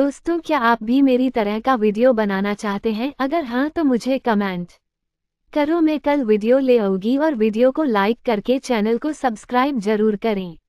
दोस्तों क्या आप भी मेरी तरह का वीडियो बनाना चाहते हैं अगर हाँ तो मुझे कमेंट करो मैं कल वीडियो ले आऊंगी और वीडियो को लाइक करके चैनल को सब्सक्राइब जरूर करें